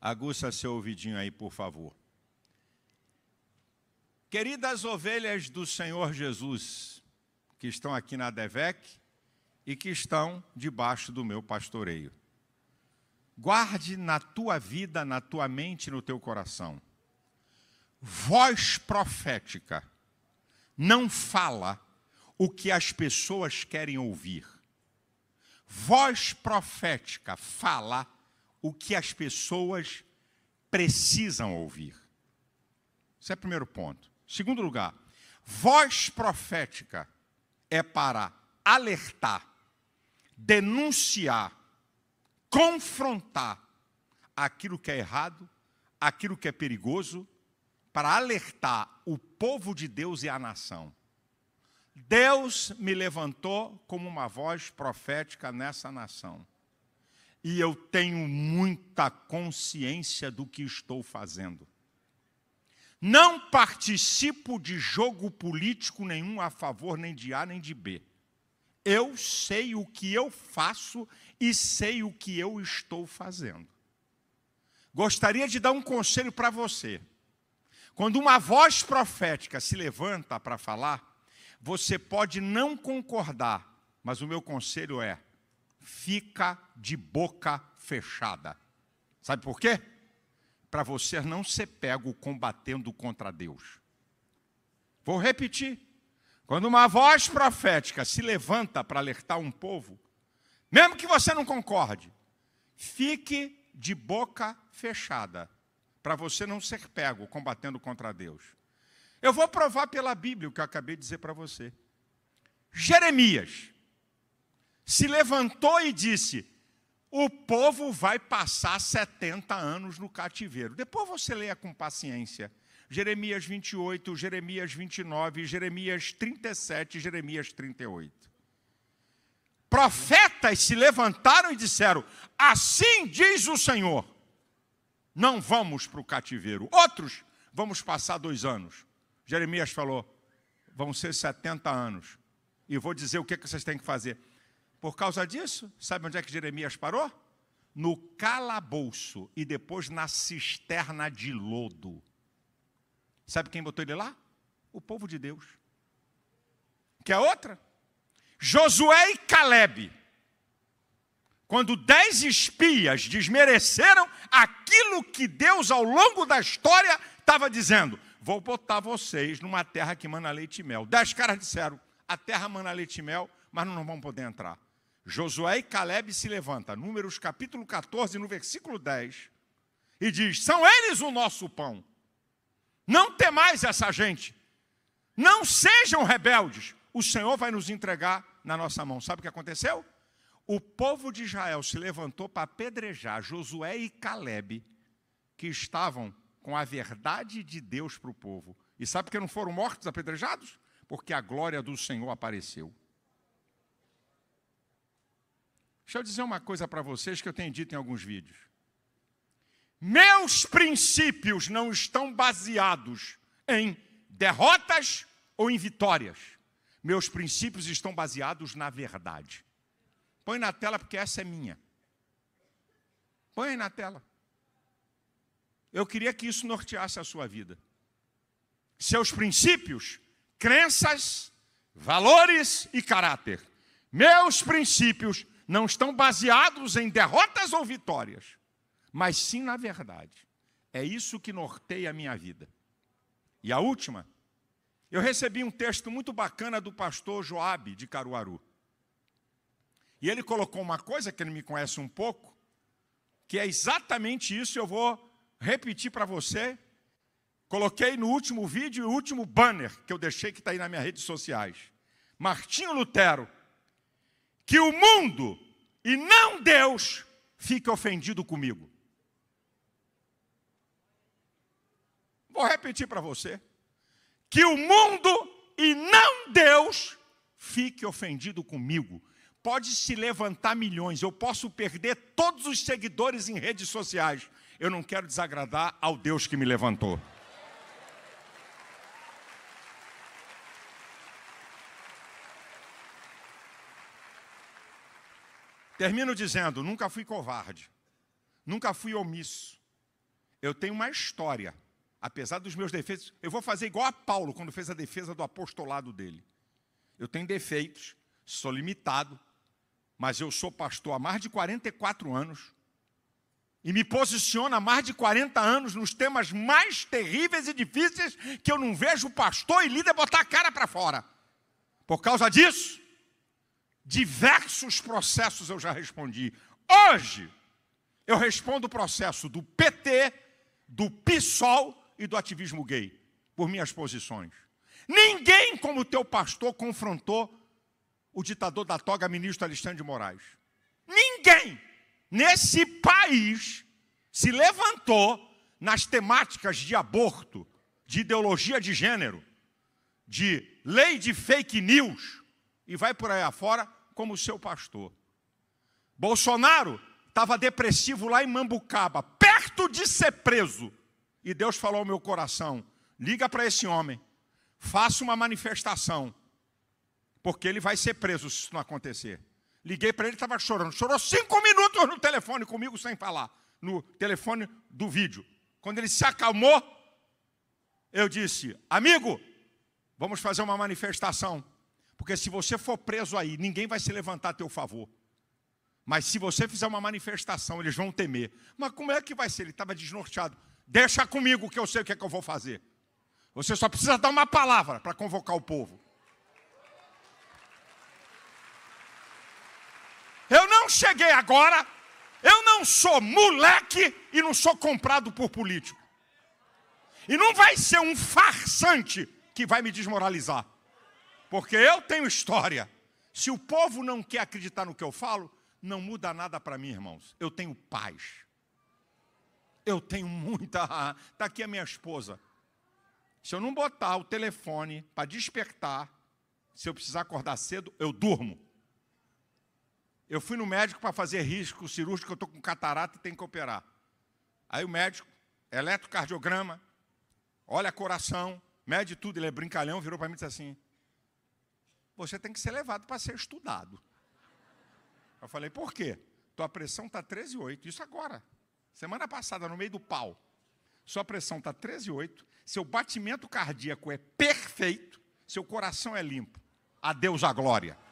Aguça seu ouvidinho aí, por favor. Queridas ovelhas do Senhor Jesus, que estão aqui na DEVEC e que estão debaixo do meu pastoreio, guarde na tua vida, na tua mente, e no teu coração. Voz profética não fala o que as pessoas querem ouvir. Voz profética fala o que as pessoas precisam ouvir. Esse é o primeiro ponto. Segundo lugar, voz profética é para alertar, denunciar, confrontar aquilo que é errado, aquilo que é perigoso, para alertar o povo de Deus e a nação. Deus me levantou como uma voz profética nessa nação e eu tenho muita consciência do que estou fazendo. Não participo de jogo político nenhum a favor nem de A nem de B. Eu sei o que eu faço e sei o que eu estou fazendo. Gostaria de dar um conselho para você. Quando uma voz profética se levanta para falar, você pode não concordar, mas o meu conselho é: fica de boca fechada. Sabe por quê? Para você não ser pego combatendo contra Deus. Vou repetir. Quando uma voz profética se levanta para alertar um povo, mesmo que você não concorde, fique de boca fechada, para você não ser pego combatendo contra Deus. Eu vou provar pela Bíblia o que eu acabei de dizer para você. Jeremias, se levantou e disse: O povo vai passar 70 anos no cativeiro. Depois você leia com paciência. Jeremias 28, Jeremias 29, Jeremias 37, Jeremias 38. Profetas se levantaram e disseram: Assim diz o Senhor, não vamos para o cativeiro. Outros, vamos passar dois anos. Jeremias falou: Vão ser 70 anos. E vou dizer o que, que vocês têm que fazer por causa disso, sabe onde é que Jeremias parou? No calabouço e depois na cisterna de lodo. Sabe quem botou ele lá? O povo de Deus. Quer outra? Josué e Caleb. Quando dez espias desmereceram aquilo que Deus, ao longo da história, estava dizendo: Vou botar vocês numa terra que mana leite e mel. Dez caras disseram: A terra mana leite e mel, mas não vamos poder entrar. Josué e Caleb se levanta, Números capítulo 14, no versículo 10, e diz: São eles o nosso pão. Não temais essa gente. Não sejam rebeldes. O Senhor vai nos entregar na nossa mão. Sabe o que aconteceu? O povo de Israel se levantou para apedrejar Josué e Caleb, que estavam com a verdade de Deus para o povo. E sabe por que não foram mortos apedrejados? Porque a glória do Senhor apareceu. Deixa eu dizer uma coisa para vocês que eu tenho dito em alguns vídeos. Meus princípios não estão baseados em derrotas ou em vitórias. Meus princípios estão baseados na verdade. Põe na tela porque essa é minha. Põe na tela. Eu queria que isso norteasse a sua vida. Seus princípios, crenças, valores e caráter. Meus princípios não estão baseados em derrotas ou vitórias, mas sim na verdade. É isso que norteia a minha vida. E a última, eu recebi um texto muito bacana do pastor Joabe de Caruaru. E ele colocou uma coisa que ele me conhece um pouco, que é exatamente isso, eu vou repetir para você. Coloquei no último vídeo e último banner que eu deixei que está aí nas minhas redes sociais. Martinho Lutero que o mundo e não Deus fique ofendido comigo. Vou repetir para você. Que o mundo e não Deus fique ofendido comigo. Pode se levantar milhões, eu posso perder todos os seguidores em redes sociais. Eu não quero desagradar ao Deus que me levantou. Termino dizendo: nunca fui covarde, nunca fui omisso. Eu tenho uma história, apesar dos meus defeitos. Eu vou fazer igual a Paulo, quando fez a defesa do apostolado dele. Eu tenho defeitos, sou limitado, mas eu sou pastor há mais de 44 anos e me posiciono há mais de 40 anos nos temas mais terríveis e difíceis que eu não vejo pastor e líder botar a cara para fora. Por causa disso, diversos processos eu já respondi. Hoje, eu respondo o processo do PT, do PSOL e do ativismo gay, por minhas posições. Ninguém, como o teu pastor, confrontou o ditador da toga, ministro Alexandre de Moraes. Ninguém nesse país se levantou nas temáticas de aborto, de ideologia de gênero, de lei de fake news e vai por aí afora como seu pastor. Bolsonaro estava depressivo lá em Mambucaba, perto de ser preso. E Deus falou ao meu coração: liga para esse homem, faça uma manifestação, porque ele vai ser preso se isso não acontecer. Liguei para ele, estava chorando. Chorou cinco minutos no telefone comigo sem falar, no telefone do vídeo. Quando ele se acalmou, eu disse: amigo, vamos fazer uma manifestação. Porque se você for preso aí, ninguém vai se levantar a teu favor. Mas se você fizer uma manifestação, eles vão temer. Mas como é que vai ser? Ele estava desnorteado. Deixa comigo que eu sei o que é que eu vou fazer. Você só precisa dar uma palavra para convocar o povo. Eu não cheguei agora, eu não sou moleque e não sou comprado por político. E não vai ser um farsante que vai me desmoralizar porque eu tenho história. Se o povo não quer acreditar no que eu falo, não muda nada para mim, irmãos. Eu tenho paz. Eu tenho muita. Está aqui a minha esposa. Se eu não botar o telefone para despertar, se eu precisar acordar cedo, eu durmo. Eu fui no médico para fazer risco cirúrgico, eu estou com catarata e tenho que operar. Aí o médico, eletrocardiograma, olha coração, mede tudo, ele é brincalhão, virou para mim e disse assim: você tem que ser levado para ser estudado. Eu falei, por quê? Tua pressão está 13,8, isso agora. Semana passada, no meio do pau. Sua pressão está 13,8, seu batimento cardíaco é perfeito, seu coração é limpo. Adeus à glória.